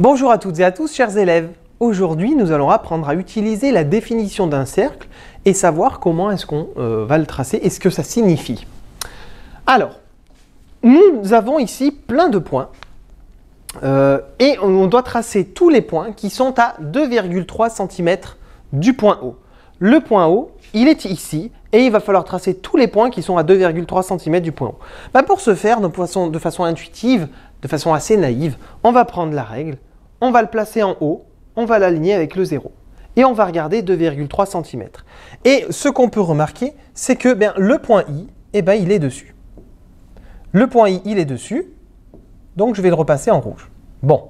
Bonjour à toutes et à tous, chers élèves. Aujourd'hui, nous allons apprendre à utiliser la définition d'un cercle et savoir comment est-ce qu'on euh, va le tracer et ce que ça signifie. Alors, nous avons ici plein de points euh, et on doit tracer tous les points qui sont à 2,3 cm du point haut. Le point haut, il est ici et il va falloir tracer tous les points qui sont à 2,3 cm du point haut. Bah, pour ce faire, de façon intuitive, de façon assez naïve, on va prendre la règle, on va le placer en haut, on va l'aligner avec le 0. Et on va regarder 2,3 cm. Et ce qu'on peut remarquer, c'est que ben, le point I, eh ben, il est dessus. Le point I, il est dessus, donc je vais le repasser en rouge. Bon.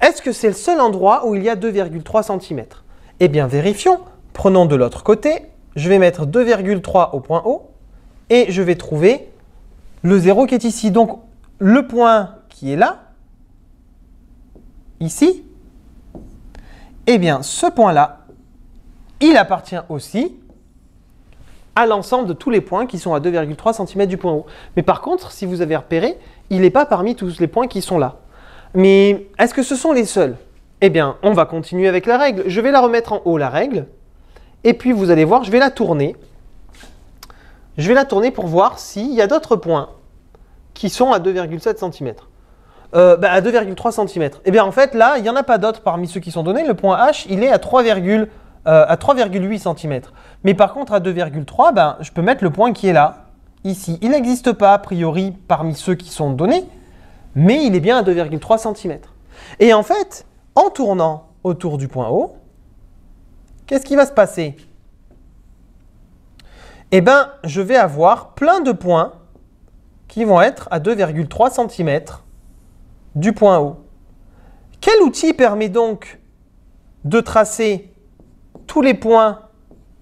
Est-ce que c'est le seul endroit où il y a 2,3 cm Eh bien, vérifions. Prenons de l'autre côté, je vais mettre 2,3 au point O, et je vais trouver le 0 qui est ici. Donc, le point qui est là, ici, eh bien ce point-là, il appartient aussi à l'ensemble de tous les points qui sont à 2,3 cm du point haut. Mais par contre, si vous avez repéré, il n'est pas parmi tous les points qui sont là. Mais est-ce que ce sont les seuls Eh bien, on va continuer avec la règle. Je vais la remettre en haut, la règle. Et puis, vous allez voir, je vais la tourner. Je vais la tourner pour voir s'il y a d'autres points qui sont à 2,7 cm. Euh, bah, à 2,3 cm. Et bien en fait là, il n'y en a pas d'autres parmi ceux qui sont donnés. Le point H, il est à 3,8 euh, cm. Mais par contre à 2,3, ben, je peux mettre le point qui est là, ici. Il n'existe pas a priori parmi ceux qui sont donnés, mais il est bien à 2,3 cm. Et en fait, en tournant autour du point O, qu'est-ce qui va se passer Eh bien, je vais avoir plein de points qui vont être à 2,3 cm du point haut. Quel outil permet donc de tracer tous les points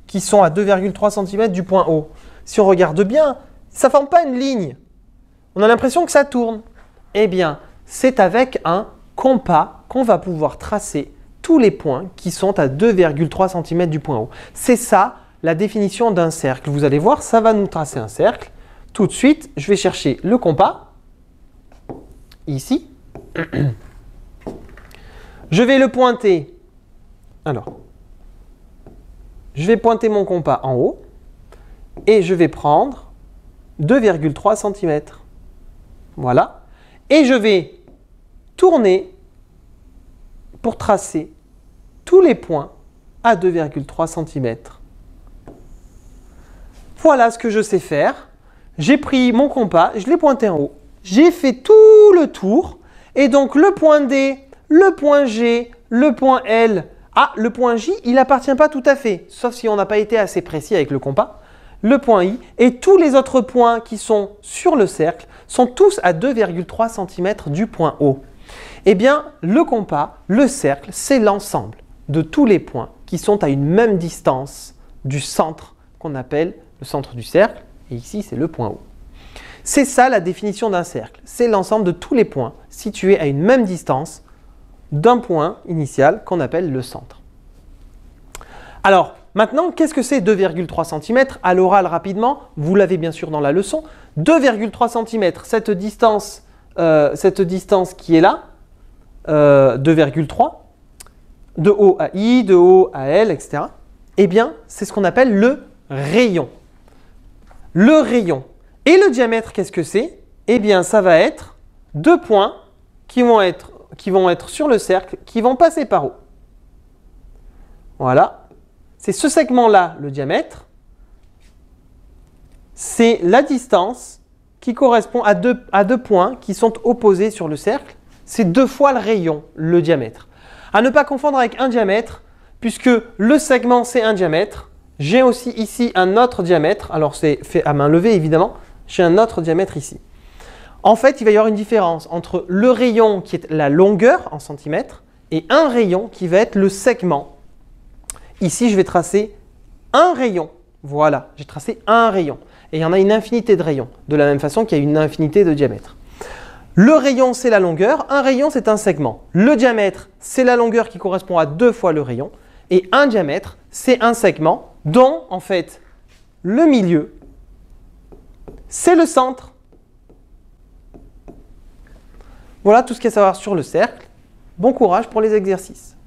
qui sont à 2,3 cm du point haut Si on regarde bien, ça ne forme pas une ligne. On a l'impression que ça tourne. Eh bien, c'est avec un compas qu'on va pouvoir tracer tous les points qui sont à 2,3 cm du point haut. C'est ça la définition d'un cercle. Vous allez voir, ça va nous tracer un cercle tout de suite, je vais chercher le compas, ici. Je vais le pointer. Alors, je vais pointer mon compas en haut et je vais prendre 2,3 cm. Voilà. Et je vais tourner pour tracer tous les points à 2,3 cm. Voilà ce que je sais faire. J'ai pris mon compas, je l'ai pointé en haut. J'ai fait tout le tour. Et donc le point D, le point G, le point L. Ah, le point J, il n'appartient pas tout à fait, sauf si on n'a pas été assez précis avec le compas. Le point I et tous les autres points qui sont sur le cercle sont tous à 2,3 cm du point O. Eh bien, le compas, le cercle, c'est l'ensemble de tous les points qui sont à une même distance du centre qu'on appelle le centre du cercle et ici c'est le point O. C'est ça la définition d'un cercle. C'est l'ensemble de tous les points situés à une même distance d'un point initial qu'on appelle le centre. Alors, maintenant, qu'est-ce que c'est 2,3 cm À l'oral rapidement, vous l'avez bien sûr dans la leçon. 2,3 cm, cette distance, euh, cette distance qui est là, 2,3, euh, de O à I, de O à L, etc., eh bien, c'est ce qu'on appelle le rayon le rayon. Et le diamètre, qu'est-ce que c'est Eh bien, ça va être deux points qui vont être, qui vont être sur le cercle, qui vont passer par haut. Voilà. C'est ce segment-là, le diamètre. C'est la distance qui correspond à deux, à deux points qui sont opposés sur le cercle. C'est deux fois le rayon, le diamètre. À ne pas confondre avec un diamètre, puisque le segment, c'est un diamètre j'ai aussi ici un autre diamètre, alors c'est fait à main levée évidemment, j'ai un autre diamètre ici. En fait, il va y avoir une différence entre le rayon qui est la longueur en centimètres et un rayon qui va être le segment. Ici, je vais tracer un rayon. Voilà, j'ai tracé un rayon. Et il y en a une infinité de rayons, de la même façon qu'il y a une infinité de diamètres. Le rayon, c'est la longueur, un rayon, c'est un segment. Le diamètre, c'est la longueur qui correspond à deux fois le rayon, et un diamètre, c'est un segment dont en fait le milieu, c'est le centre. Voilà tout ce qu'il y a à savoir sur le cercle. Bon courage pour les exercices.